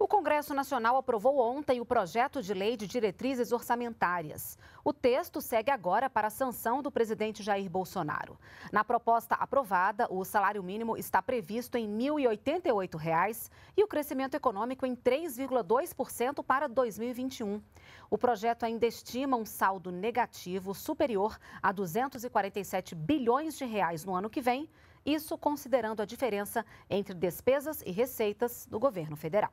O Congresso Nacional aprovou ontem o projeto de lei de diretrizes orçamentárias. O texto segue agora para a sanção do presidente Jair Bolsonaro. Na proposta aprovada, o salário mínimo está previsto em R$ 1.088 e o crescimento econômico em 3,2% para 2021. O projeto ainda estima um saldo negativo superior a 247 bilhões de reais no ano que vem, isso considerando a diferença entre despesas e receitas do governo federal.